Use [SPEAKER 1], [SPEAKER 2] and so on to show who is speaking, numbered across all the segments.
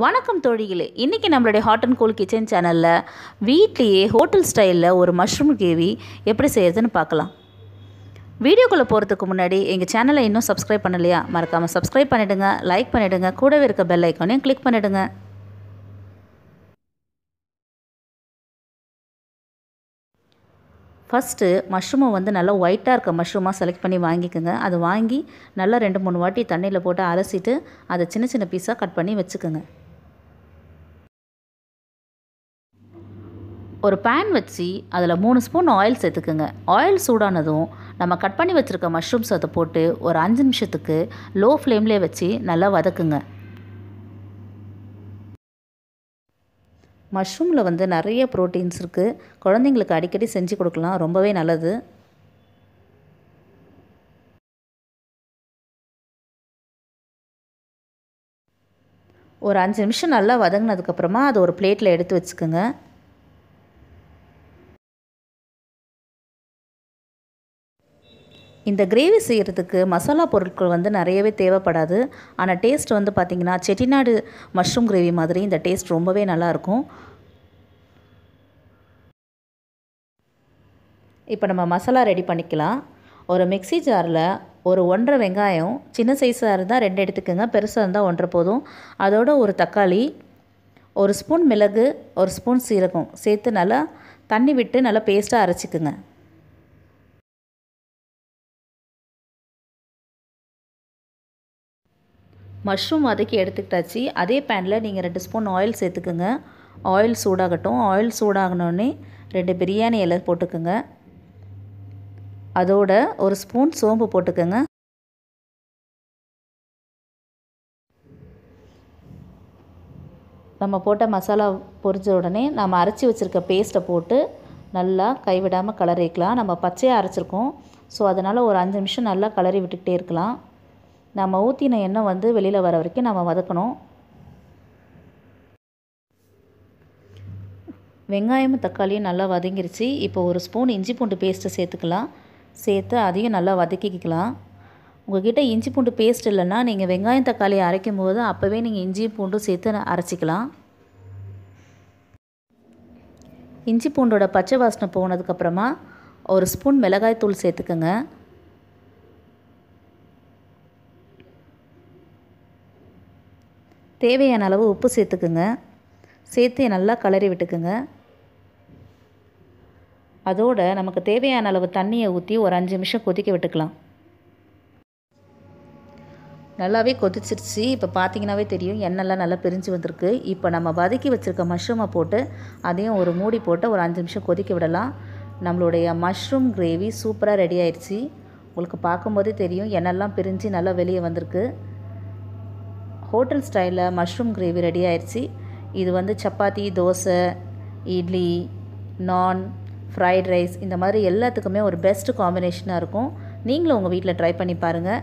[SPEAKER 1] வணக்கம் தோழிகளே இன்றைக்கி நம்மளுடைய ஹாட் அண்ட் கூல் கிச்சன் சேனலில் வீட்லேயே ஹோட்டல் ஸ்டைலில் ஒரு மஷ்ரூம் கேவி எப்படி செய்யறதுன்னு பார்க்கலாம் வீடியோக்குள்ளே போகிறதுக்கு முன்னாடி எங்கள் சேனலை இன்னும் சப்ஸ்கிரைப் பண்ணலையா மறக்காமல் சப்ஸ்கிரைப் பண்ணிவிடுங்க லைக் பண்ணிவிடுங்க கூடவே இருக்க பெல் ஐக்கானையும் கிளிக் பண்ணிவிடுங்க ஃபஸ்ட்டு மஷ்ரூமை வந்து நல்லா ஒயிட்டாக இருக்க மஷ்ரூமாக செலக்ட் பண்ணி வாங்கிக்கோங்க அது வாங்கி நல்லா ரெண்டு மூணு வாட்டி தண்ணியில் போட்டு அரைச்சிட்டு அதை சின்ன சின்ன பீஸாக கட் பண்ணி வச்சுக்கோங்க ஒரு பேன் வச்சு அதில் மூணு ஸ்பூன் ஆயில் சேர்த்துக்குங்க ஆயில் சூடானதும் நம்ம கட் பண்ணி வச்சுருக்க மஷ்ரூம்ஸ் அதை போட்டு ஒரு அஞ்சு நிமிஷத்துக்கு லோ ஃப்ளேம்லேயே வச்சு நல்லா வதக்குங்க மஷ்ரூமில் வந்து நிறைய ப்ரோட்டீன்ஸ் இருக்குது குழந்தைங்களுக்கு அடிக்கடி செஞ்சு கொடுக்கலாம் ரொம்பவே நல்லது ஒரு அஞ்சு நிமிஷம் நல்லா வதங்கினதுக்கப்புறமா அதை ஒரு பிளேட்டில் எடுத்து வச்சுக்கோங்க இந்த கிரேவி செய்கிறதுக்கு மசாலா பொருட்கள் வந்து நிறையவே தேவைப்படாது ஆனால் டேஸ்ட் வந்து பார்த்திங்கன்னா செட்டிநாடு மஷ்ரூம் கிரேவி மாதிரி இந்த டேஸ்ட் ரொம்பவே நல்லாயிருக்கும் இப்போ நம்ம மசாலா ரெடி பண்ணிக்கலாம் ஒரு மிக்சி ஜாரில் ஒரு ஒன்றரை வெங்காயம் சின்ன சைஸாக இருந்தால் ரெண்டு எடுத்துக்கோங்க பெருசாக இருந்தால் ஒன்றரை போதும் அதோட ஒரு தக்காளி ஒரு ஸ்பூன் மிளகு ஒரு ஸ்பூன் சீரகம் சேர்த்து நல்லா தண்ணி விட்டு நல்லா பேஸ்ட்டாக அரைச்சிக்குங்க மஷ்ரூம் வதக்கி எடுத்துக்கிட்டாச்சு அதே பேனில் நீங்கள் ரெண்டு ஸ்பூன் ஆயில் சேர்த்துக்குங்க ஆயில் சூடாகட்டும் ஆயில் சூடாகினோடனே ரெண்டு பிரியாணி இலை போட்டுக்கோங்க அதோட ஒரு ஸ்பூன் சோம்பு போட்டுக்கோங்க நம்ம போட்ட மசாலா பொரிஞ்ச உடனே நம்ம அரைச்சி வச்சுருக்க பேஸ்ட்டை போட்டு நல்லா கைவிடாமல் கலரிக்கலாம் நம்ம பச்சையாக அரைச்சிருக்கோம் ஸோ அதனால் ஒரு அஞ்சு நிமிஷம் நல்லா கலரி விட்டுக்கிட்டே இருக்கலாம் நம்ம ஊற்றின எண்ணெய் வந்து வெளியில் வர வரைக்கும் நம்ம வதக்கணும் வெங்காயமும் தக்காளியும் நல்லா வதங்கிருச்சு இப்போ ஒரு ஸ்பூன் இஞ்சி பூண்டு பேஸ்ட்டை சேர்த்துக்கலாம் சேர்த்து அதையும் நல்லா வதக்கிக்கலாம் உங்கள்கிட்ட இஞ்சி பூண்டு பேஸ்ட் இல்லைன்னா நீங்கள் வெங்காயம் தக்காளி அரைக்கும் போது அப்போவே நீங்கள் இஞ்சியும் பூண்டும் சேர்த்து அரைச்சிக்கலாம் இஞ்சி பூண்டோட பச்சை வாசனை போனதுக்கப்புறமா ஒரு ஸ்பூன் மிளகாய் தூள் சேர்த்துக்கோங்க தேவையான அளவு உப்பு சேர்த்துக்குங்க சேர்த்து நல்லா கலரி விட்டுக்குங்க அதோடு நமக்கு தேவையான அளவு தண்ணியை ஊற்றி ஒரு அஞ்சு நிமிஷம் கொதிக்க விட்டுக்கலாம் நல்லாவே கொதிச்சிருச்சு இப்போ பார்த்தீங்கன்னாவே தெரியும் எண்ணெய்லாம் நல்லா பிரிஞ்சு வந்திருக்கு இப்போ நம்ம வதக்கி வச்சுருக்க மஷ்ரூமை போட்டு அதையும் ஒரு மூடி போட்டு ஒரு அஞ்சு நிமிஷம் கொதிக்க விடலாம் நம்மளுடைய மஷ்ரூம் கிரேவி சூப்பராக ரெடி ஆயிடுச்சு உங்களுக்கு பார்க்கும்போதே தெரியும் எண்ணெய்லாம் பிரிஞ்சு நல்லா வெளியே வந்திருக்கு ஹோட்டல் ஸ்டைலில் மஷ்ரூம் கிரேவி ரெடி ஆயிடுச்சு இது வந்து சப்பாத்தி தோசை இட்லி நான் ஃப்ரைட் ரைஸ் இந்த மாதிரி எல்லாத்துக்குமே ஒரு பெஸ்ட் காம்பினேஷனாக இருக்கும் நீங்களும் உங்கள் வீட்டில் ட்ரை பண்ணி பாருங்கள்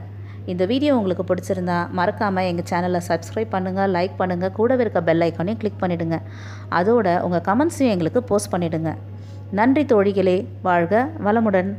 [SPEAKER 1] இந்த வீடியோ உங்களுக்கு பிடிச்சிருந்தா மறக்காமல் எங்கள் சேனலை சப்ஸ்கிரைப் பண்ணுங்கள் லைக் பண்ணுங்கள் கூட இருக்க பெல் ஐக்கானையும் கிளிக் பண்ணிவிடுங்க அதோட உங்கள் கமெண்ட்ஸையும் எங்களுக்கு போஸ்ட் பண்ணிவிடுங்க நன்றி தோழிகளே வாழ்க வளமுடன்